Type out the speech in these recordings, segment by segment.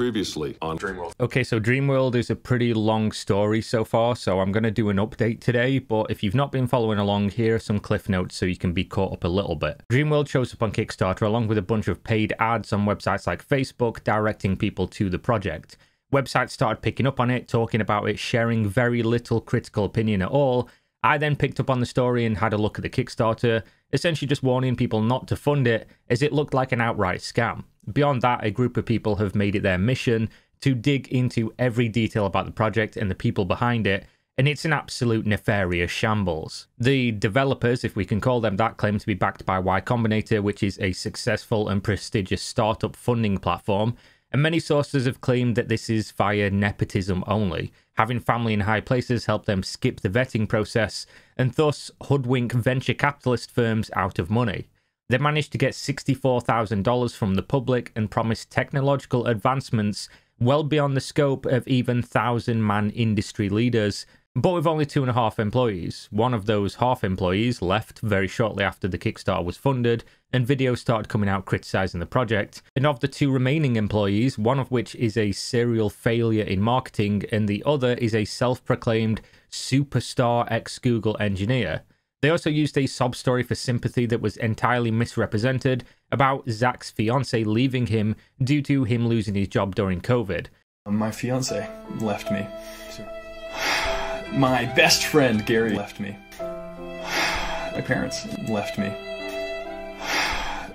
previously on Dreamworld. Okay, so Dreamworld is a pretty long story so far, so I'm going to do an update today, but if you've not been following along, here are some cliff notes so you can be caught up a little bit. Dreamworld shows up on Kickstarter along with a bunch of paid ads on websites like Facebook directing people to the project. Websites started picking up on it, talking about it, sharing very little critical opinion at all. I then picked up on the story and had a look at the Kickstarter, essentially just warning people not to fund it as it looked like an outright scam. Beyond that, a group of people have made it their mission to dig into every detail about the project and the people behind it, and it's an absolute nefarious shambles. The developers, if we can call them that, claim to be backed by Y Combinator, which is a successful and prestigious startup funding platform, and many sources have claimed that this is via nepotism only having family in high places helped them skip the vetting process and thus hoodwink venture capitalist firms out of money. They managed to get $64,000 from the public and promised technological advancements well beyond the scope of even thousand man industry leaders but with only two and a half employees, one of those half employees left very shortly after the Kickstarter was funded, and videos started coming out criticising the project. And of the two remaining employees, one of which is a serial failure in marketing, and the other is a self proclaimed superstar ex Google engineer. They also used a sob story for sympathy that was entirely misrepresented about Zach's fiance leaving him due to him losing his job during COVID. My fiance left me. So... My best friend Gary left me. My parents left me.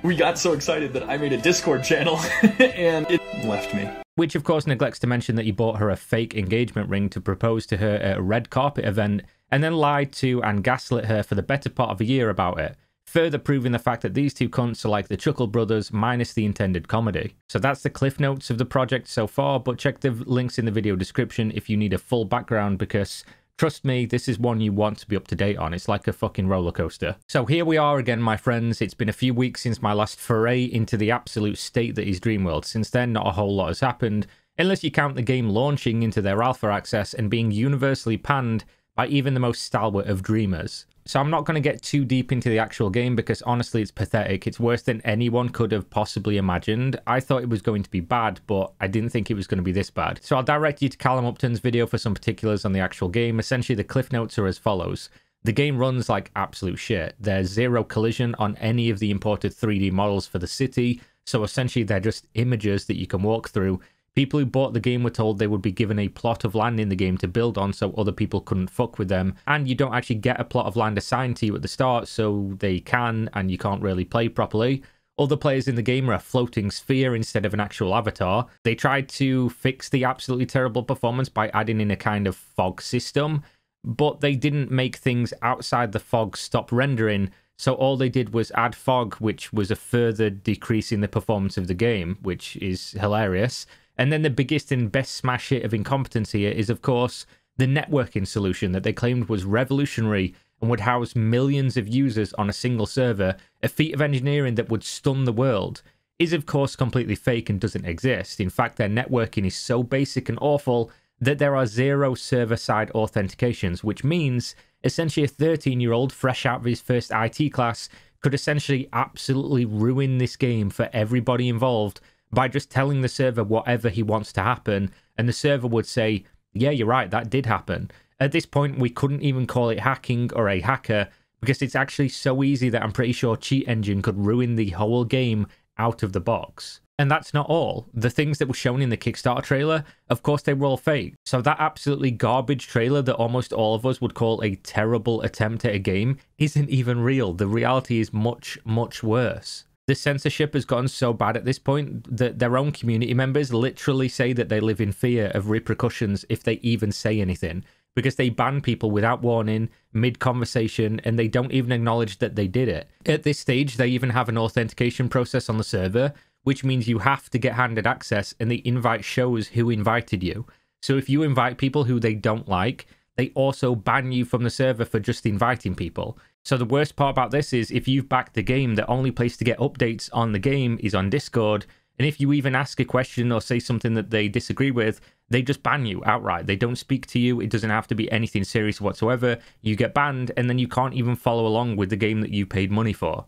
We got so excited that I made a Discord channel and it left me. Which, of course, neglects to mention that you bought her a fake engagement ring to propose to her at a red carpet event and then lied to and gaslit her for the better part of a year about it further proving the fact that these two cunts are like the Chuckle Brothers minus the intended comedy. So that's the cliff notes of the project so far, but check the links in the video description if you need a full background because Trust me, this is one you want to be up to date on. It's like a fucking roller coaster. So here we are again, my friends. It's been a few weeks since my last foray into the absolute state that is Dreamworld. Since then, not a whole lot has happened, unless you count the game launching into their alpha access and being universally panned by even the most stalwart of dreamers. So I'm not going to get too deep into the actual game because honestly it's pathetic. It's worse than anyone could have possibly imagined. I thought it was going to be bad, but I didn't think it was going to be this bad. So I'll direct you to Callum Upton's video for some particulars on the actual game. Essentially the cliff notes are as follows. The game runs like absolute shit. There's zero collision on any of the imported 3D models for the city, so essentially they're just images that you can walk through People who bought the game were told they would be given a plot of land in the game to build on so other people couldn't fuck with them. And you don't actually get a plot of land assigned to you at the start, so they can and you can't really play properly. Other players in the game are a floating sphere instead of an actual avatar. They tried to fix the absolutely terrible performance by adding in a kind of fog system, but they didn't make things outside the fog stop rendering, so all they did was add fog, which was a further decrease in the performance of the game, which is hilarious. And then the biggest and best smash hit of incompetence here is, of course, the networking solution that they claimed was revolutionary and would house millions of users on a single server, a feat of engineering that would stun the world, is of course completely fake and doesn't exist. In fact, their networking is so basic and awful that there are zero server-side authentications, which means essentially a 13-year-old fresh out of his first IT class could essentially absolutely ruin this game for everybody involved by just telling the server whatever he wants to happen, and the server would say, yeah, you're right, that did happen. At this point, we couldn't even call it hacking or a hacker because it's actually so easy that I'm pretty sure Cheat Engine could ruin the whole game out of the box. And that's not all. The things that were shown in the Kickstarter trailer, of course, they were all fake. So that absolutely garbage trailer that almost all of us would call a terrible attempt at a game isn't even real. The reality is much, much worse the censorship has gotten so bad at this point that their own community members literally say that they live in fear of repercussions if they even say anything because they ban people without warning mid conversation and they don't even acknowledge that they did it. At this stage, they even have an authentication process on the server, which means you have to get handed access and the invite shows who invited you. So if you invite people who they don't like, they also ban you from the server for just inviting people. So the worst part about this is if you've backed the game, the only place to get updates on the game is on Discord. And if you even ask a question or say something that they disagree with, they just ban you outright. They don't speak to you. It doesn't have to be anything serious whatsoever. You get banned and then you can't even follow along with the game that you paid money for.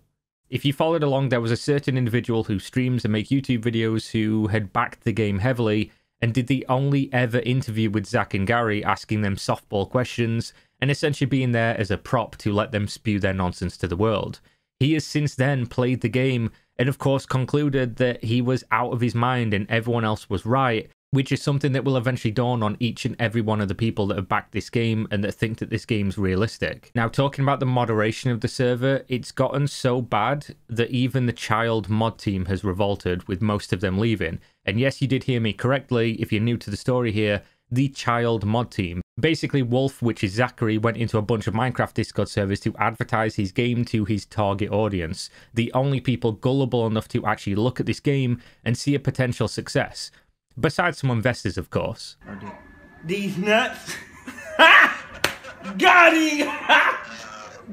If you followed along, there was a certain individual who streams and make YouTube videos who had backed the game heavily and did the only ever interview with Zach and Gary asking them softball questions and essentially being there as a prop to let them spew their nonsense to the world. He has since then played the game and, of course, concluded that he was out of his mind and everyone else was right, which is something that will eventually dawn on each and every one of the people that have backed this game and that think that this game's realistic. Now, talking about the moderation of the server, it's gotten so bad that even the child mod team has revolted, with most of them leaving. And yes, you did hear me correctly. If you're new to the story here, the child mod team basically wolf which is zachary went into a bunch of minecraft discord servers to advertise his game to his target audience the only people gullible enough to actually look at this game and see a potential success besides some investors of course these nuts got him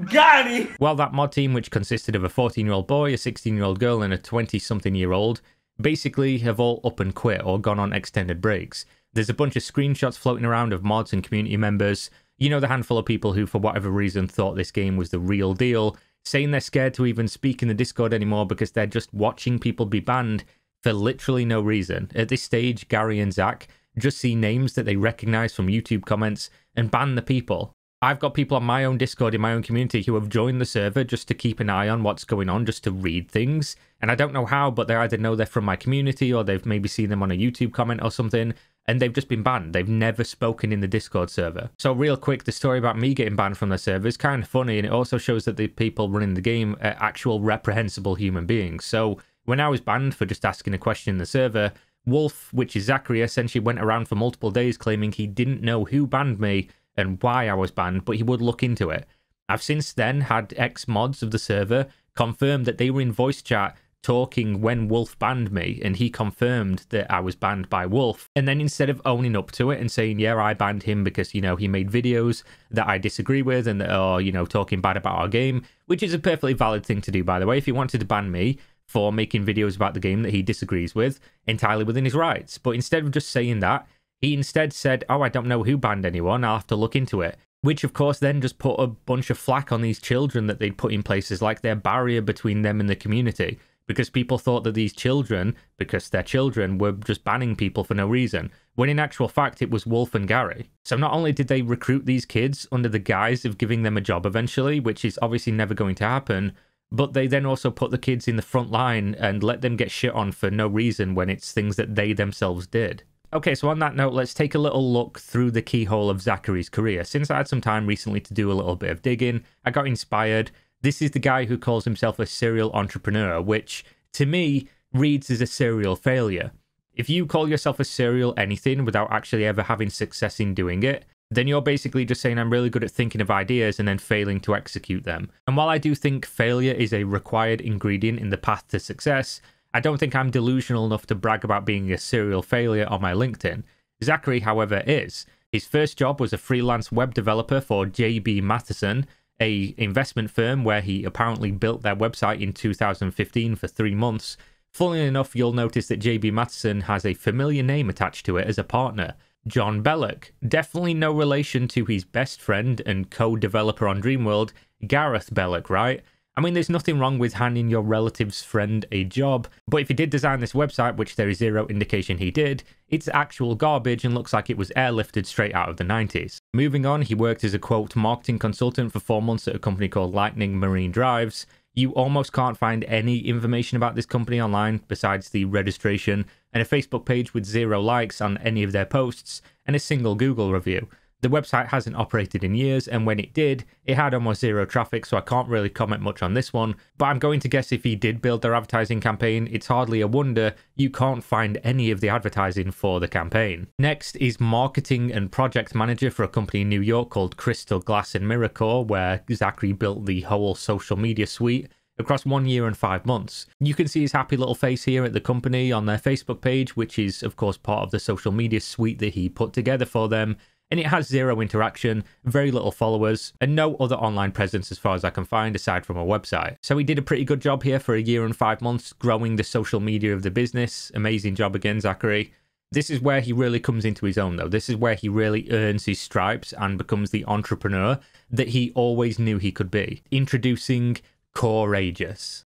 got him well that mod team which consisted of a 14 year old boy a 16 year old girl and a 20 something year old basically have all up and quit or gone on extended breaks there's a bunch of screenshots floating around of mods and community members. You know the handful of people who, for whatever reason, thought this game was the real deal, saying they're scared to even speak in the Discord anymore because they're just watching people be banned for literally no reason. At this stage, Gary and Zach just see names that they recognize from YouTube comments and ban the people. I've got people on my own Discord in my own community who have joined the server just to keep an eye on what's going on, just to read things. And I don't know how, but they either know they're from my community or they've maybe seen them on a YouTube comment or something and they've just been banned. They've never spoken in the Discord server. So real quick, the story about me getting banned from the server is kind of funny, and it also shows that the people running the game are actual reprehensible human beings. So when I was banned for just asking a question in the server, Wolf, which is Zachary, essentially went around for multiple days claiming he didn't know who banned me and why I was banned, but he would look into it. I've since then had ex mods of the server confirm that they were in voice chat talking when Wolf banned me, and he confirmed that I was banned by Wolf. And then instead of owning up to it and saying, yeah, I banned him because, you know, he made videos that I disagree with and that are, you know, talking bad about our game, which is a perfectly valid thing to do, by the way. If he wanted to ban me, for making videos about the game that he disagrees with, entirely within his rights. But instead of just saying that, he instead said, Oh, I don't know who banned anyone, I'll have to look into it. Which, of course, then just put a bunch of flack on these children that they'd put in places like their barrier between them and the community because people thought that these children, because they're children, were just banning people for no reason, when in actual fact it was Wolf and Gary. So not only did they recruit these kids under the guise of giving them a job eventually, which is obviously never going to happen, but they then also put the kids in the front line and let them get shit on for no reason when it's things that they themselves did. Okay, so on that note, let's take a little look through the keyhole of Zachary's career. Since I had some time recently to do a little bit of digging, I got inspired this is the guy who calls himself a serial entrepreneur, which to me reads as a serial failure. If you call yourself a serial anything without actually ever having success in doing it, then you're basically just saying I'm really good at thinking of ideas and then failing to execute them. And while I do think failure is a required ingredient in the path to success, I don't think I'm delusional enough to brag about being a serial failure on my LinkedIn. Zachary, however, is. His first job was a freelance web developer for JB Matheson, a investment firm where he apparently built their website in 2015 for three months. Funnily enough, you'll notice that JB Matheson has a familiar name attached to it as a partner. John Belloc, definitely no relation to his best friend and co-developer on Dreamworld, Gareth Belloc, right? I mean, there's nothing wrong with handing your relative's friend a job, but if he did design this website, which there is zero indication he did, it's actual garbage and looks like it was airlifted straight out of the 90s. Moving on, he worked as a quote marketing consultant for four months at a company called Lightning Marine Drives. You almost can't find any information about this company online besides the registration and a Facebook page with zero likes on any of their posts and a single Google review. The website hasn't operated in years, and when it did, it had almost zero traffic, so I can't really comment much on this one. But I'm going to guess if he did build their advertising campaign, it's hardly a wonder you can't find any of the advertising for the campaign. Next is marketing and project manager for a company in New York called Crystal Glass and Miracor, where Zachary built the whole social media suite across one year and five months. You can see his happy little face here at the company on their Facebook page, which is, of course, part of the social media suite that he put together for them and it has zero interaction, very little followers, and no other online presence as far as I can find aside from a website. So he did a pretty good job here for a year and five months growing the social media of the business. Amazing job again, Zachary. This is where he really comes into his own, though. This is where he really earns his stripes and becomes the entrepreneur that he always knew he could be. Introducing Courageous.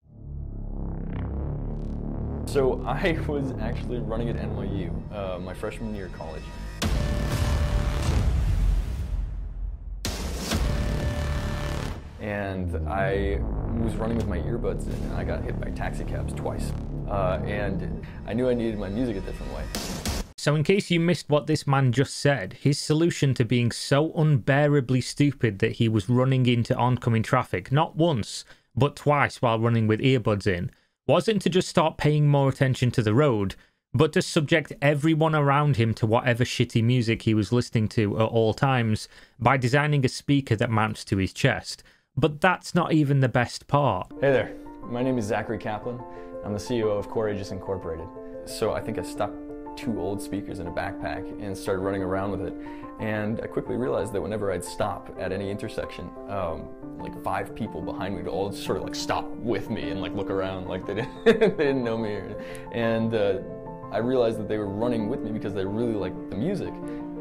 So I was actually running at NYU, uh, my freshman year of college. and I was running with my earbuds in, and I got hit by taxi cabs twice. Uh, and I knew I needed my music a different way. So in case you missed what this man just said, his solution to being so unbearably stupid that he was running into oncoming traffic, not once, but twice while running with earbuds in, wasn't to just start paying more attention to the road, but to subject everyone around him to whatever shitty music he was listening to at all times by designing a speaker that mounts to his chest. But that's not even the best part. Hey there, my name is Zachary Kaplan. I'm the CEO of Coreage Incorporated. So I think I stuck two old speakers in a backpack and started running around with it. And I quickly realized that whenever I'd stop at any intersection, um, like five people behind me would all sort of like stop with me and like look around like they didn't, they didn't know me. Or, and uh, I realized that they were running with me because they really liked the music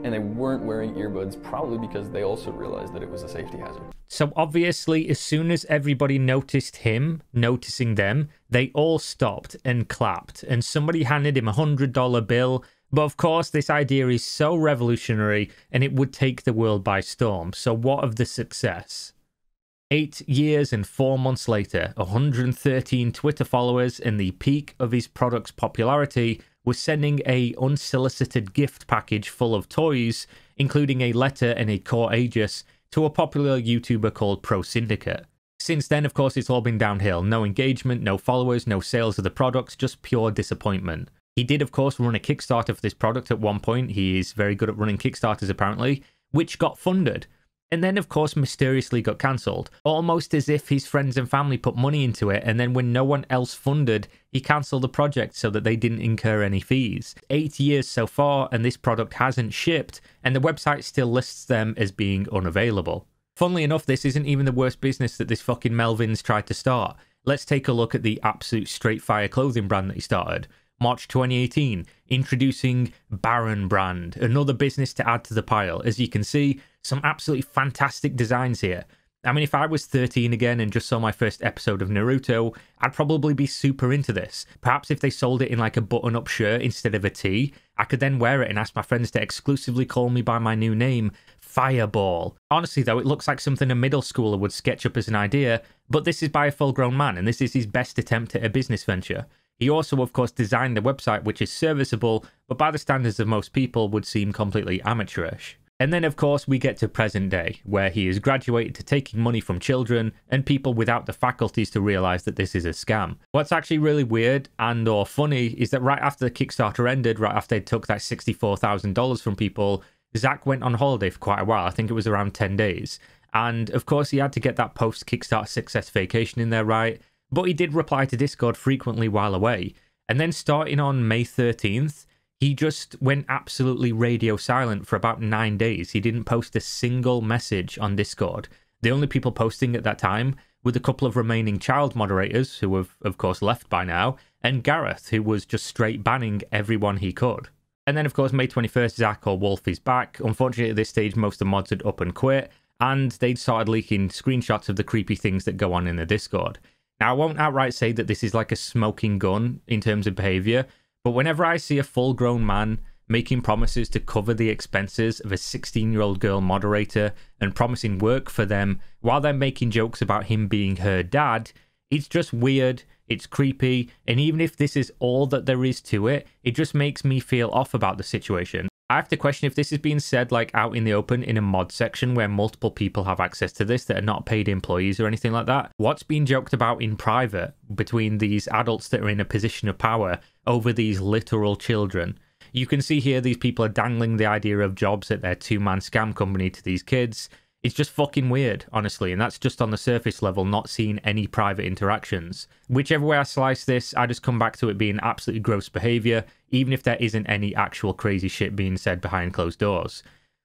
and they weren't wearing earbuds probably because they also realized that it was a safety hazard. So obviously, as soon as everybody noticed him noticing them, they all stopped and clapped, and somebody handed him a hundred dollar bill. But of course, this idea is so revolutionary and it would take the world by storm. So, what of the success? Eight years and four months later, 113 Twitter followers and the peak of his product's popularity was sending a unsolicited gift package full of toys, including a letter and a core Aegis, to a popular YouTuber called Pro Syndicate. Since then, of course, it's all been downhill. No engagement, no followers, no sales of the products, just pure disappointment. He did, of course, run a Kickstarter for this product at one point. He is very good at running Kickstarters, apparently, which got funded and then of course mysteriously got cancelled, almost as if his friends and family put money into it, and then when no one else funded, he cancelled the project so that they didn't incur any fees. Eight years so far, and this product hasn't shipped, and the website still lists them as being unavailable. Funnily enough, this isn't even the worst business that this fucking Melvin's tried to start. Let's take a look at the absolute straight fire clothing brand that he started. March 2018, introducing Baron Brand, another business to add to the pile. As you can see, some absolutely fantastic designs here. I mean, if I was 13 again and just saw my first episode of Naruto, I'd probably be super into this. Perhaps if they sold it in like a button up shirt instead of a tee, I could then wear it and ask my friends to exclusively call me by my new name, Fireball. Honestly, though, it looks like something a middle schooler would sketch up as an idea, but this is by a full grown man and this is his best attempt at a business venture. He also, of course, designed the website, which is serviceable, but by the standards of most people would seem completely amateurish. And then, of course, we get to present day, where he is graduated to taking money from children and people without the faculties to realise that this is a scam. What's actually really weird and or funny is that right after the Kickstarter ended, right after they took that $64,000 from people, Zach went on holiday for quite a while. I think it was around 10 days. And of course, he had to get that post Kickstarter success vacation in there right. But he did reply to Discord frequently while away. And then starting on May 13th, he just went absolutely radio silent for about nine days. He didn't post a single message on Discord. The only people posting at that time were the couple of remaining child moderators, who have, of course, left by now, and Gareth, who was just straight banning everyone he could. And then, of course, May 21st, Zach or Wolf is back. Unfortunately, at this stage, most of the mods had up and quit, and they'd started leaking screenshots of the creepy things that go on in the Discord. Now, I won't outright say that this is like a smoking gun in terms of behavior, but whenever I see a full grown man making promises to cover the expenses of a 16 year old girl moderator and promising work for them while they're making jokes about him being her dad, it's just weird, it's creepy, and even if this is all that there is to it, it just makes me feel off about the situation. I have to question if this is being said like out in the open in a mod section where multiple people have access to this that are not paid employees or anything like that. What's being joked about in private between these adults that are in a position of power over these literal children? You can see here these people are dangling the idea of jobs at their two man scam company to these kids it's just fucking weird, honestly. And that's just on the surface level, not seeing any private interactions. Whichever way I slice this, I just come back to it being absolutely gross behavior, even if there isn't any actual crazy shit being said behind closed doors.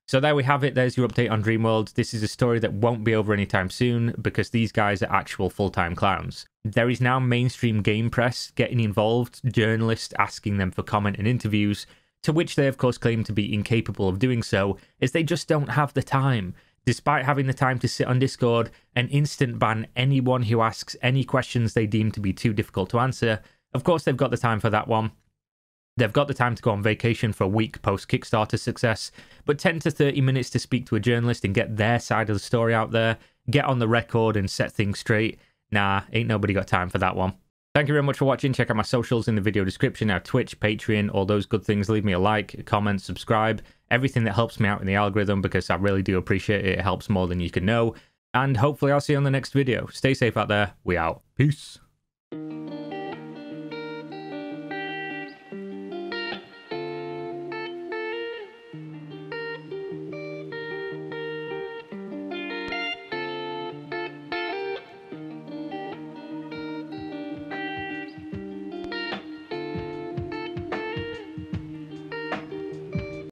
So there we have it. There's your update on Dreamworld. This is a story that won't be over anytime soon because these guys are actual full-time clowns. There is now mainstream game press getting involved, journalists asking them for comment and interviews, to which they of course claim to be incapable of doing so, as they just don't have the time despite having the time to sit on Discord and instant ban anyone who asks any questions they deem to be too difficult to answer. Of course, they've got the time for that one. They've got the time to go on vacation for a week post Kickstarter success, but 10 to 30 minutes to speak to a journalist and get their side of the story out there, get on the record and set things straight. Nah, ain't nobody got time for that one. Thank you very much for watching. Check out my socials in the video description. Our Twitch, Patreon, all those good things. Leave me a like, comment, subscribe. Everything that helps me out in the algorithm because I really do appreciate it. It helps more than you can know. And hopefully I'll see you on the next video. Stay safe out there. We out. Peace.